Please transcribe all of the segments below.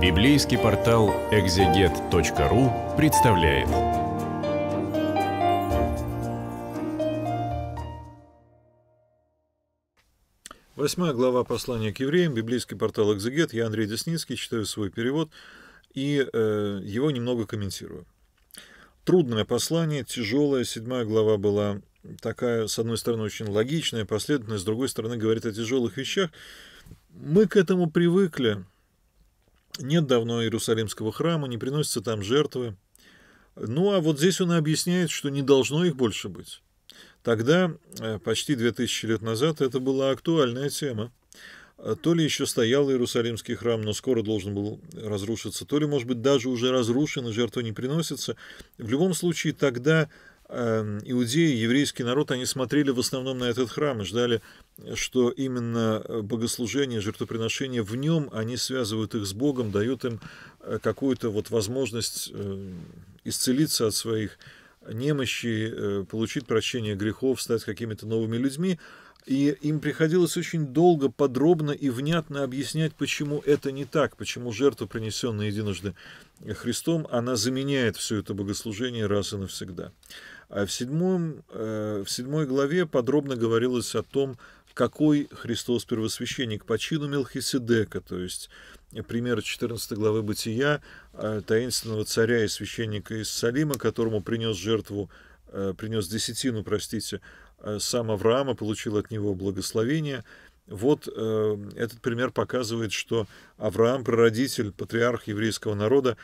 Библейский портал экзегет.ру представляет. Восьмая глава послания к евреям, библейский портал «Экзегет». Я Андрей Десницкий, читаю свой перевод и э, его немного комментирую. Трудное послание, тяжелое. Седьмая глава была такая, с одной стороны, очень логичная, последовательная, с другой стороны, говорит о тяжелых вещах. Мы к этому привыкли, нет давно Иерусалимского храма, не приносятся там жертвы. Ну, а вот здесь он объясняет, что не должно их больше быть. Тогда, э, почти 2000 лет назад, это была актуальная тема. Э, то ли еще стоял Иерусалимский храм, но скоро должен был разрушиться, то ли, может быть, даже уже разрушен и жертва не приносится. В любом случае, тогда Эм, иудеи, еврейский народ, они смотрели в основном на этот храм и ждали, что именно э, богослужение, жертвоприношение в нем, они связывают их с Богом, дают им э, какую-то вот возможность э, исцелиться от своих немощи, получить прощение грехов, стать какими-то новыми людьми. И им приходилось очень долго, подробно и внятно объяснять, почему это не так, почему жертва, принесенная единожды Христом, она заменяет все это богослужение раз и навсегда. А в, седьмом, э, в седьмой главе подробно говорилось о том, какой Христос первосвященник по чину Мелхиседека, то есть пример 14 главы Бытия, э, таинственного царя и священника из Салима, которому принес жертву, э, принес десятину, простите, сам Авраам и получил от него благословение – вот э, этот пример показывает, что Авраам, прародитель, патриарх еврейского народа,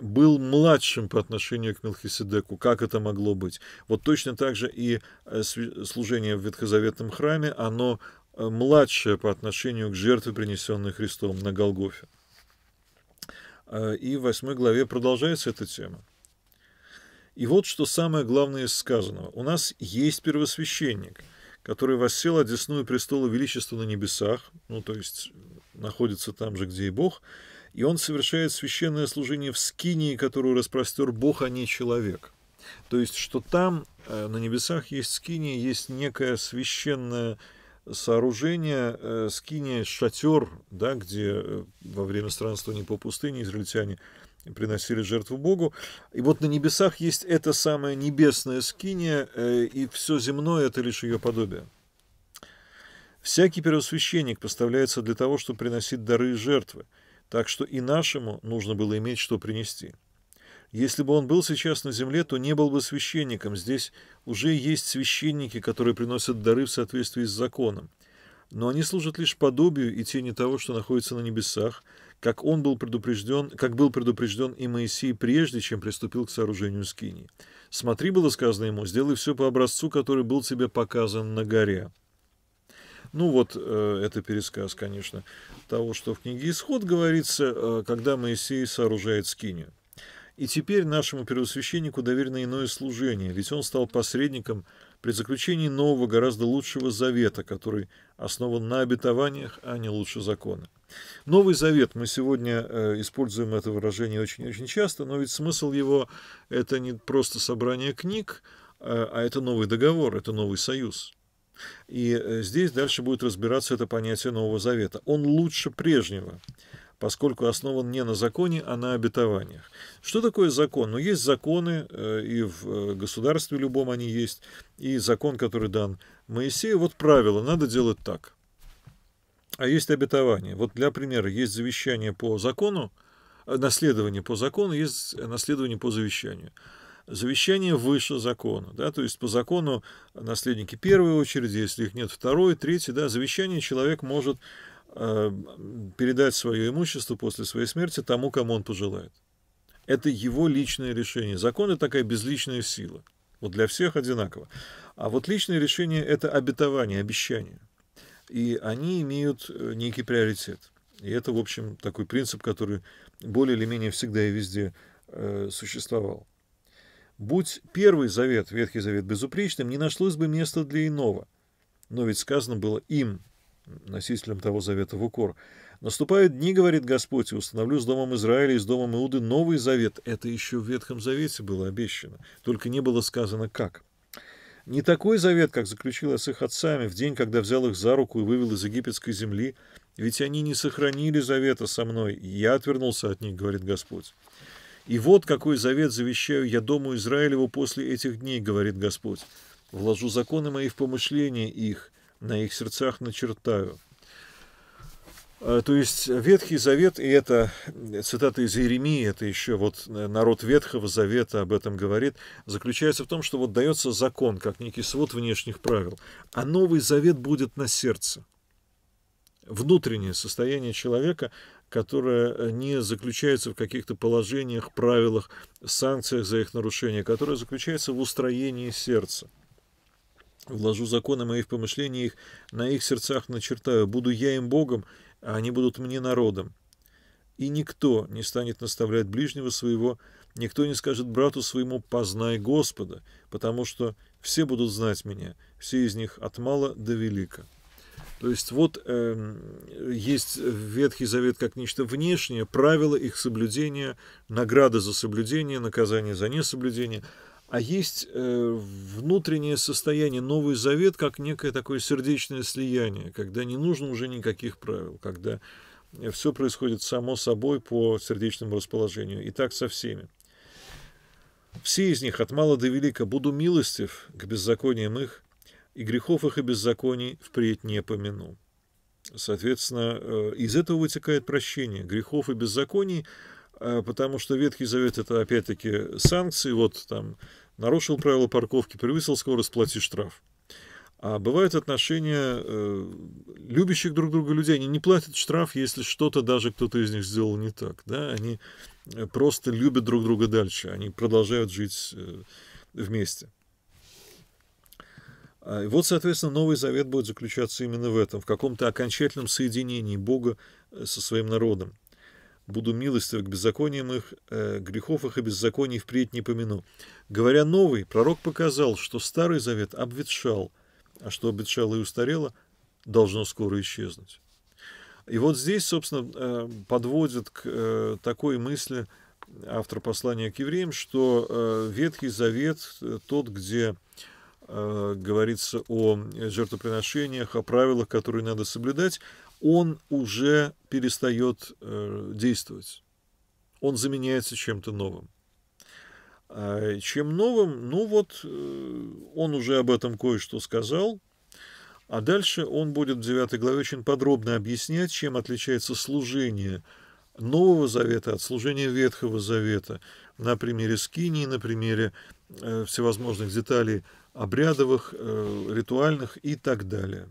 был младшим по отношению к Мелхиседеку. Как это могло быть? Вот точно так же и э, служение в Ветхозаветном храме, оно э, младшее по отношению к жертве, принесенной Христом на Голгофе. Э, и в 8 главе продолжается эта тема. И вот что самое главное из сказанного. У нас есть первосвященник – который воссел одесную престола величества на небесах, ну, то есть э, находится там же, где и Бог, и он совершает священное служение в скинии, которую распростер Бог, а не человек. То есть, что там, э, на небесах, есть скиния, есть некое священное сооружение, э, скиния, шатер, да, где э, во время странствования по пустыне израильтяне приносили жертву Богу. И вот на небесах есть эта самая небесная скиния, э, и все земное – это лишь ее подобие. Всякий первосвященник поставляется для того, чтобы приносить дары и жертвы, так что и нашему нужно было иметь что принести – если бы он был сейчас на земле, то не был бы священником. Здесь уже есть священники, которые приносят дары в соответствии с законом. Но они служат лишь подобию и тени того, что находится на небесах, как он был предупрежден, как был предупрежден и Моисей прежде, чем приступил к сооружению скинии. Смотри, было сказано ему, сделай все по образцу, который был тебе показан на горе. Ну вот, э, это пересказ, конечно, того, что в книге «Исход» говорится, э, когда Моисей сооружает скинию. И теперь нашему первосвященнику доверено иное служение, ведь он стал посредником при заключении нового, гораздо лучшего завета, который основан на обетованиях, а не лучше закона. Новый завет, мы сегодня э, используем это выражение очень-очень часто, но ведь смысл его – это не просто собрание книг, э, а это новый договор, это новый союз. И э, здесь дальше будет разбираться это понятие Нового Завета. Он лучше прежнего поскольку основан не на законе, а на обетованиях. Что такое закон? Ну, есть законы, э, и в э, государстве любом они есть, и закон, который дан Моисею, вот правило, надо делать так. А есть обетование. Вот для примера, есть завещание по закону, э, наследование по закону, есть наследование по завещанию завещание выше закона. Да? То есть по закону наследники первой очереди, если их нет второй, третьей, да, завещание человек может Э, передать свое имущество после своей смерти тому, кому он пожелает. Это его личное решение. Закон – это такая безличная сила. Вот для всех одинаково. А вот личное решение – это обетование, обещание. И они имеют э, некий приоритет. И это, в общем, такой принцип, который более или менее всегда и везде э, существовал. Будь первый завет, Ветхий Завет, безупречным, не нашлось бы места для иного. Но ведь сказано было им, носителям того завета в укор. «Наступают дни, — говорит Господь, — и установлю с Домом Израиля и с Домом Иуды новый завет. Это еще в Ветхом Завете было обещано, только не было сказано как. Не такой завет, как заключил я с их отцами в день, когда взял их за руку и вывел из египетской земли, ведь они не сохранили завета со мной, и я отвернулся от них, — говорит Господь. И вот какой завет завещаю я Дому Израилеву после этих дней, — говорит Господь. Вложу законы мои в помышление их, на их сердцах начертаю. А, то есть Ветхий Завет, и это цитата из Иеремии, это еще вот э, народ Ветхого Завета об этом говорит, заключается в том, что вот дается закон, как некий свод внешних правил, а Новый Завет будет на сердце. Внутреннее состояние человека, которое э, не заключается в каких-то положениях, правилах, санкциях за их нарушение, которое заключается в устроении сердца. Вложу законы мои в помышления их, на их сердцах начертаю. Буду я им Богом, а они будут мне народом. И никто не станет наставлять ближнего своего, никто не скажет брату своему «познай Господа», потому что все будут знать меня, все из них от мала до велика. То есть вот э, есть Ветхий Завет как нечто внешнее, правила их соблюдения, награда за соблюдение, наказание за несоблюдение – а есть э, внутреннее состояние Новый Завет как некое такое сердечное слияние, когда не нужно уже никаких правил, когда все происходит само собой по сердечному расположению. И так со всеми. Все из них, от мала до велика, буду милостив к беззакониям их, и грехов их и беззаконий впредь не помяну. Соответственно, э, из этого вытекает прощение грехов и беззаконий – а, потому что Ветхий Завет это опять-таки санкции, вот там нарушил правила парковки, превысил скорость, плати штраф. А бывают отношения э, любящих друг друга людей. Они не платят штраф, если что-то даже кто-то из них сделал не так. Да? Они э, просто любят друг друга дальше. Они продолжают жить э, вместе. А, и вот, соответственно, Новый Завет будет заключаться именно в этом, в каком-то окончательном соединении Бога э, со своим народом буду милостив к беззакониям их, э, грехов их и беззаконий впредь не помяну. Говоря новый, пророк показал, что старый завет обветшал, а что обветшало и устарело, должно скоро исчезнуть. И вот здесь, собственно, э, подводят к э, такой мысли автор послания к евреям, что э, Ветхий Завет, э, тот, где э, говорится о жертвоприношениях, о правилах, которые надо соблюдать, он уже перестает э, действовать. Он заменяется чем-то новым. А чем новым? Ну вот, э, он уже об этом кое-что сказал, а дальше он будет в 9 главе очень подробно объяснять, чем отличается служение Нового Завета от служения Ветхого Завета на примере скинии, на примере э, всевозможных деталей обрядовых, ритуальных и так далее.